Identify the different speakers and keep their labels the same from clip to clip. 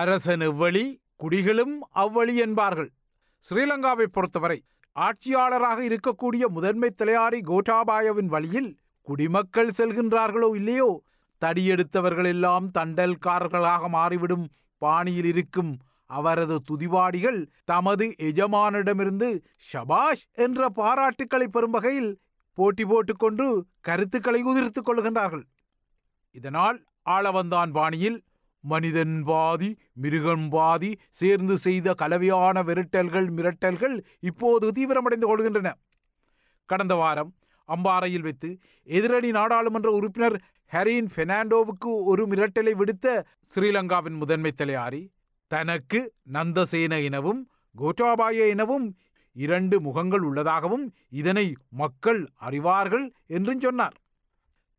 Speaker 1: அரசன் எவ்வழி குடிகளும் அவ்வழி என்பார்கள் ஸ்ரீலங்காவை பொறுத்தவரை ஆட்சியாளராக இருக்கக்கூடிய முதன்மை தலையாரி கோட்டாபாயவின் வழியில் குடிமக்கள் செல்கின்றார்களோ இல்லையோ தடியெடுத்தவர்கள் எல்லாம் தண்டல்காரர்களாக மாறிவிடும் பாணியில் இருக்கும் அவரது துதிவாடிகள் தமது எஜமானிடமிருந்து ஷபாஷ் என்ற பாராட்டுக்களை பெறும் வகையில் போட்டி போட்டுக்கொண்டு கருத்துக்களை உதிர்த்து கொள்கின்றார்கள் இதனால் ஆளவந்தான் பாணியில் மனிதன் பாதி மிருகம் பாதி சேர்ந்து செய்த கலவையான விரட்டல்கள் மிரட்டல்கள் இப்போது தீவிரமடைந்து கொள்கின்றன கடந்த வாரம் அம்பாறையில் வைத்து எதிரணி நாடாளுமன்ற உறுப்பினர் ஹெரீன் பெர்னாண்டோவுக்கு ஒரு மிரட்டலை விடுத்த ஸ்ரீலங்காவின் முதன்மை தலையாரி தனக்கு நந்தசேன எனவும் கோட்டாபாய எனவும் இரண்டு முகங்கள் உள்ளதாகவும் இதனை மக்கள் அறிவார்கள் என்றும் சொன்னார்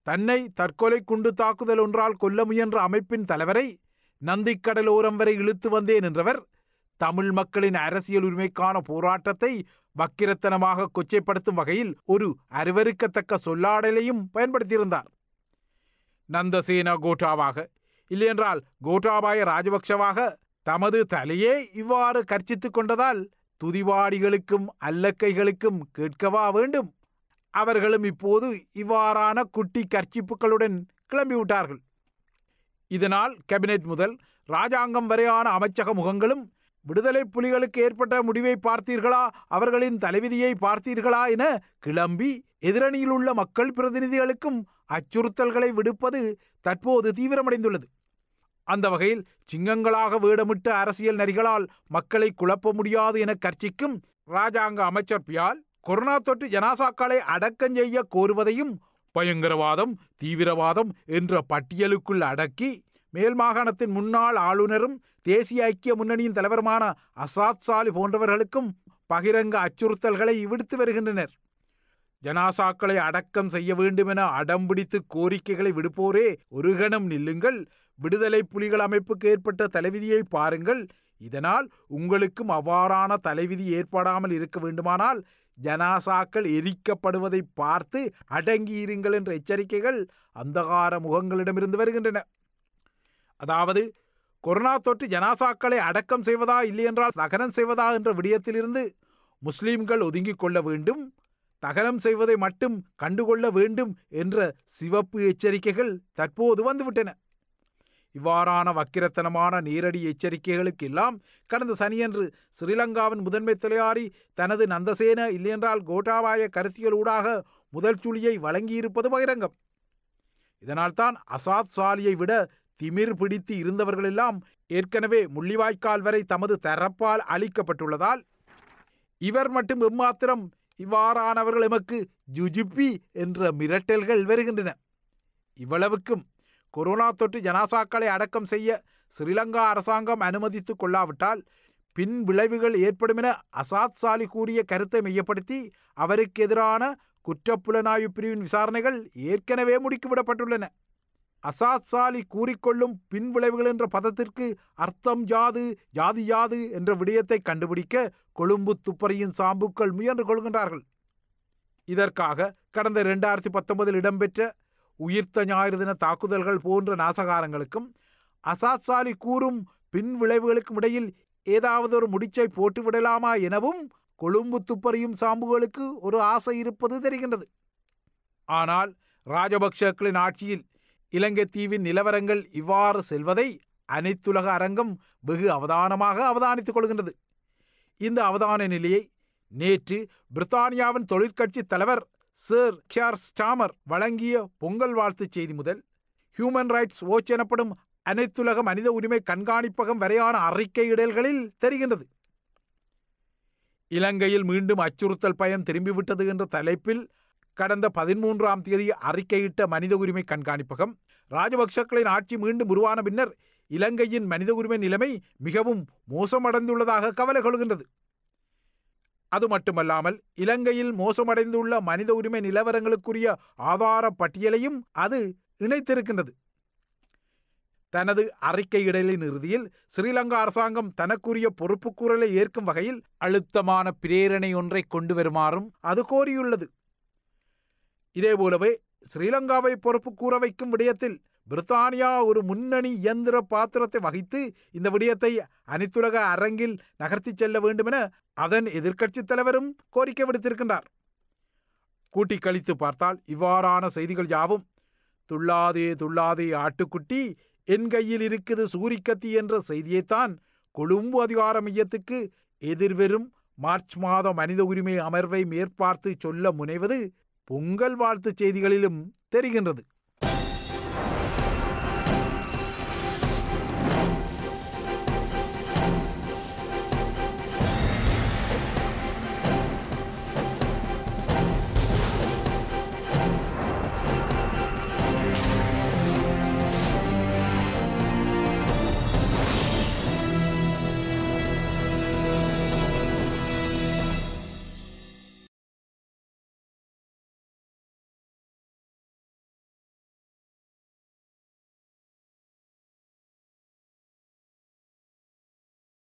Speaker 1: தன்னை தற்கொலை குண்டு தாக்குதல் ஒன்றால் கொல்ல முயன்ற அமைப்பின் தலைவரை நந்திக்கடலோரம் வரை இழுத்து வந்தேன் என்றவர் தமிழ் மக்களின் அரசியல் உரிமைக்கான போராட்டத்தை வக்கிரத்தனமாக கொச்சைப்படுத்தும் வகையில் ஒரு அருவருக்கத்தக்க சொல்லாடலையும் பயன்படுத்தியிருந்தார் நந்தசேனா கோட்டாவாக இல்லையென்றால் கோட்டாபாய ராஜபக்ஷவாக தமது தலையே இவ்வாறு கர்ச்சித்துக் கொண்டதால் துதிவாடிகளுக்கும் அல்லக்கைகளுக்கும் கேட்கவா வேண்டும் அவர்களும் இப்போது இவ்வாறான குட்டி கர்ச்சிப்புகளுடன் கிளம்பிவிட்டார்கள் இதனால் கேபினெட் முதல் ராஜாங்கம் வரையான அமைச்சக முகங்களும் விடுதலை புலிகளுக்கு ஏற்பட்ட முடிவை பார்த்தீர்களா அவர்களின் தலைவிதியை பார்த்தீர்களா என கிளம்பி எதிரணியில் உள்ள மக்கள் பிரதிநிதிகளுக்கும் அச்சுறுத்தல்களை விடுப்பது தற்போது தீவிரமடைந்துள்ளது அந்த வகையில் சிங்கங்களாக வேடமிட்ட அரசியல் நரிகளால் மக்களை குழப்ப முடியாது என கர்ச்சிக்கும் ராஜாங்க அமைச்சர் பியால் கொரோனா தொற்று ஜனாசாக்களை அடக்கம் செய்ய கோருவதையும் பயங்கரவாதம் தீவிரவாதம் என்ற பட்டியலுக்குள் அடக்கி மேல் மாகாணத்தின் முன்னாள் ஆளுநரும் தேசிய ஐக்கிய முன்னணியின் தலைவருமான அசாத் சாலி போன்றவர்களுக்கும் பகிரங்க அச்சுறுத்தல்களை விடுத்து வருகின்றனர் ஜனாசாக்களை அடக்கம் செய்ய வேண்டுமென அடம்பிடித்து கோரிக்கைகளை விடுப்போரே ஒரு கணம் நில்லுங்கள் விடுதலை புலிகள் அமைப்புக்கு ஏற்பட்ட தலைவிதியை பாருங்கள் இதனால் உங்களுக்கும் அவ்வாறான தலைவிதி ஏற்படாமல் இருக்க வேண்டுமானால் ஜனாசாக்கள் எரிக்கப்படுவதை பார்த்து அடங்கியிருங்கள் என்ற எச்சரிக்கைகள் அந்தகார முகங்களிடமிருந்து வருகின்றன அதாவது கொரோனா தொற்று ஜனாசாக்களை அடக்கம் செய்வதா இல்லையென்றால் தகனம் செய்வதா என்ற விடயத்திலிருந்து முஸ்லீம்கள் ஒதுங்கிக் கொள்ள வேண்டும் தகனம் செய்வதை மட்டும் கண்டுகொள்ள வேண்டும் என்ற சிவப்பு எச்சரிக்கைகள் தற்போது வந்துவிட்டன இவ்வாறான வக்கிரத்தனமான நேரடி எச்சரிக்கைகளுக்கு எல்லாம் கடந்த சனியன்று ஸ்ரீலங்காவின் முதன்மை தலையாரி தனது நந்தசேன இல்லையென்றால் கோட்டாபாய கருத்தியலூடாக முதல் சுழியை வழங்கியிருப்பது பகிரங்கம் இதனால்தான் அசாத் சாலியை விட திமிர் பிடித்து இருந்தவர்களெல்லாம் ஏற்கனவே முள்ளிவாய்க்கால் வரை தமது தரப்பால் அளிக்கப்பட்டுள்ளதால் இவர் மட்டும் எம்மாத்திரம் இவ்வாறானவர்கள் எமக்கு ஜுஜிப்பி என்ற மிரட்டல்கள் வருகின்றன இவ்வளவுக்கும் கொரோனா தொற்று ஜனாசாக்களை அடக்கம் செய்ய ஸ்ரீலங்கா அரசாங்கம் அனுமதித்துக் கொள்ளாவிட்டால் பின் விளைவுகள் ஏற்படும் என அசாத் சாலி கூறிய கருத்தை மையப்படுத்தி அவருக்கு எதிரான குற்றப்புலனாய்வு பிரிவின் விசாரணைகள் ஏற்கனவே முடுக்கிவிடப்பட்டுள்ளன அசாத்சாலி கூறிக்கொள்ளும் பின்விளைவுகள் என்ற பதத்திற்கு அர்த்தம் யாது யாது யாது என்ற விடயத்தை கண்டுபிடிக்க கொழும்பு துப்பறியின் சாம்புக்கள் முயன்று கொள்கின்றார்கள் இதற்காக கடந்த இரண்டாயிரத்தி பத்தொன்பதில் இடம்பெற்ற உயிர்த்த ஞாயிறு தின தாக்குதல்கள் போன்ற நாசகாரங்களுக்கும் அசாத்சாலி கூறும் பின்விளைவுகளுக்கும் இடையில் ஏதாவது ஒரு முடிச்சை போட்டுவிடலாமா எனவும் கொழும்பு துப்பறியும் சாம்புகளுக்கு ஒரு ஆசை இருப்பது தெரிகின்றது ஆனால் ராஜபக்ஷக்களின் ஆட்சியில் இலங்கை தீவின் நிலவரங்கள் இவ்வாறு செல்வதை அனைத்துலக அரங்கம் வெகு அவதானமாக அவதானித்துக் கொள்கின்றது இந்த அவதான நிலையை நேற்று பிரித்தானியாவின் தொழிற்கட்சி தலைவர் சர் கியார் ஸ்டாமர் வழங்கிய பொங்கல் வாழ்த்துச் செய்தி முதல் ஹியூமன் ரைட்ஸ் வாட்ச் எனப்படும் அனைத்துலக மனித உரிமை கண்காணிப்பகம் வரையான அறிக்கை இடல்களில் தெரிகின்றது இலங்கையில் மீண்டும் அச்சுறுத்தல் பயம் திரும்பிவிட்டது என்ற தலைப்பில் கடந்த பதிமூன்றாம் தேதி அறிக்கையிட்ட மனித உரிமை கண்காணிப்பகம் ராஜபக்சக்களின் ஆட்சி மீண்டும் உருவான பின்னர் இலங்கையின் மனித உரிமை நிலைமை மிகவும் மோசமடைந்துள்ளதாக கவலை கொள்கின்றது அது மட்டுமல்லாமல் இலங்கையில் மோசமடைந்துள்ள மனித உரிமை நிலவரங்களுக்குரிய ஆதார பட்டியலையும் அது இணைத்திருக்கின்றது தனது இடலின் இறுதியில் ஸ்ரீலங்கா அரசாங்கம் தனக்குரிய பொறுப்புக்கூறலை ஏற்கும் வகையில் அழுத்தமான பிரேரணை ஒன்றை கொண்டு வருமாறும் அது கோரியுள்ளது இதேபோலவே ஸ்ரீலங்காவை பொறுப்பு கூற வைக்கும் விடயத்தில் பிரித்தானியா ஒரு முன்னணி இயந்திர பாத்திரத்தை வகித்து இந்த விடயத்தை அனைத்துலக அரங்கில் நகர்த்தி செல்ல வேண்டுமென அதன் எதிர்க்கட்சித் தலைவரும் கோரிக்கை விடுத்திருக்கின்றார் கூட்டி கழித்து பார்த்தால் இவ்வாறான செய்திகள் யாவும் துள்ளாதே துள்ளாதே ஆட்டுக்குட்டி என் கையில் இருக்குது சூரிக்கத்தி என்ற செய்தியைத்தான் கொழும்பு அதிகார மையத்துக்கு எதிர்வெறும் மார்ச் மாத மனித உரிமை அமர்வை மேற்பார்த்து சொல்ல முனைவது பொங்கல் வாழ்த்து செய்திகளிலும் தெரிகின்றது